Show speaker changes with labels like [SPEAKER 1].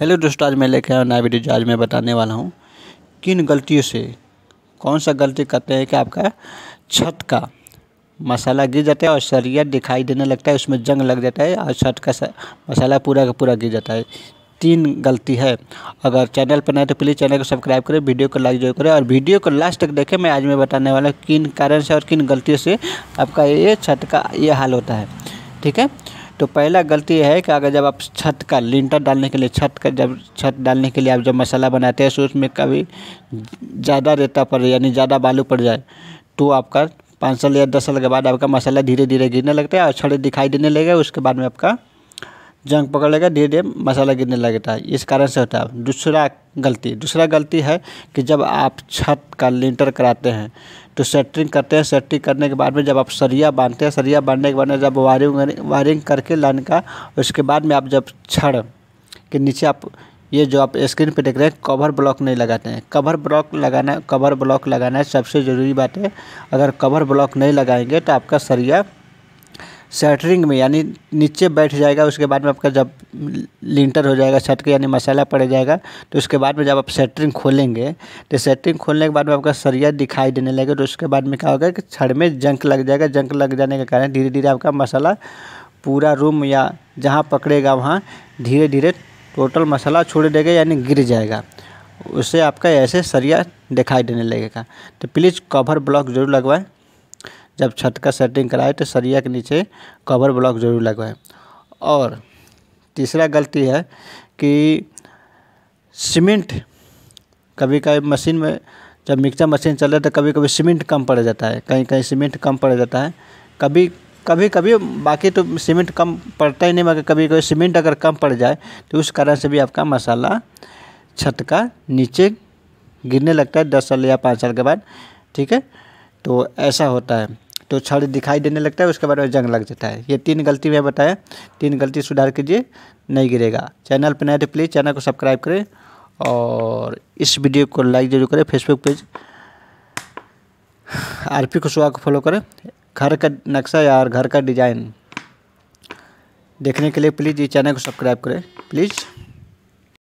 [SPEAKER 1] hello दोस्तों आज मैं लेके आया नया वीडियो आज मैं बताने वाला हूँ किन गलतियों से कौन सा गलती करते हैं कि आपका छत का मसाला गिर जाता है और सरिया दिखाई देने लगता है उसमें जंग लग जाता है और छत का मसाला पूरा का पूरा गिर जाता है तीन गलती है अगर चैनल पर नहीं तो प्लीज़ चैनल को सब्सक्राइब करें वीडियो को लाइक जरूर करें और वीडियो को लास्ट तक देखें मैं आज मैं बताने वाला किन कारण से और किन गलतियों से आपका ये छत का ये हाल होता है ठीक है तो पहला गलती है कि अगर जब आप छत का लिंटर डालने के लिए छत का जब छत डालने के लिए आप जब मसाला बनाते हैं तो उसमें कभी ज़्यादा रेता पड़ यानी ज़्यादा बालू पड़ जाए तो आपका पाँच साल या दस साल के बाद आपका मसाला धीरे धीरे गिरने लगता है और छड़े दिखाई देने लगेगा उसके बाद में आपका जंग पकड़ लेगा धीरे धीरे मसाला गिरने लगता है इस कारण से होता है दूसरा गलती दूसरा गलती है कि जब आप छत का लिंटर कराते हैं तो सेटरिंग करते हैं सेटरिंग करने के बाद में जब आप सरिया बांधते हैं सरिया बांधने के बाद में जब वायरिंग वायरिंग करके लाइन का उसके बाद में आप जब छड़ के नीचे आप ये जो आप स्क्रीन पे देख रहे हैं कवर ब्लॉक नहीं लगाते हैं कवर ब्लॉक लगाना कवर ब्लॉक लगाना सबसे ज़रूरी बात है अगर कवर ब्लॉक नहीं लगाएंगे तो आपका सरिया सेटरिंग में यानी नीचे बैठ जाएगा उसके बाद में आपका जब लिंटर हो जाएगा छत के यानी मसाला पड़ जाएगा तो उसके बाद में जब आप सेटरिंग खोलेंगे तो सेटरिंग खोलने के बाद में आपका सरिया दिखाई देने लगेगा तो उसके बाद में क्या होगा कि छड़ में जंक लग जाएगा जंक लग जाने के कारण धीरे धीरे आपका मसाला पूरा रूम या जहाँ पकड़ेगा वहाँ धीरे धीरे टोटल मसाला छोड़ देगा यानी गिर जाएगा उससे आपका ऐसे सरिया दिखाई देने लगेगा तो प्लीज़ कवर ब्लॉक ज़रूर लगवाएं जब छत का सेटिंग कराए तो सरिया के नीचे कवर ब्लॉक जरूर लगवाए और तीसरा गलती है कि सीमेंट कभी कभी मशीन में जब मिक्सर मशीन चले तो कभी कभी सीमेंट कम पड़ जाता है कहीं कहीं सीमेंट कम पड़ जाता है कभी कभी कभी बाकी तो सीमेंट कम पड़ता ही नहीं मगर कभी कभी सीमेंट अगर कम पड़ जाए तो उस कारण से भी आपका मसाला छत का नीचे गिरने लगता है दस साल या पाँच साल के बाद ठीक है तो ऐसा होता है तो छड़ दिखाई देने लगता है उसके बाद में जंग लग जाता है ये तीन गलती मैं बताया तीन गलती सुधार कीजिए नहीं गिरेगा चैनल पर नए तो प्लीज़ चैनल को सब्सक्राइब करें और इस वीडियो को लाइक जरूर करें Facebook page R P Kushwaha को फॉलो करें घर का नक्शा या घर का डिज़ाइन देखने के लिए प्लीज़ ये चैनल को सब्सक्राइब करें प्लीज़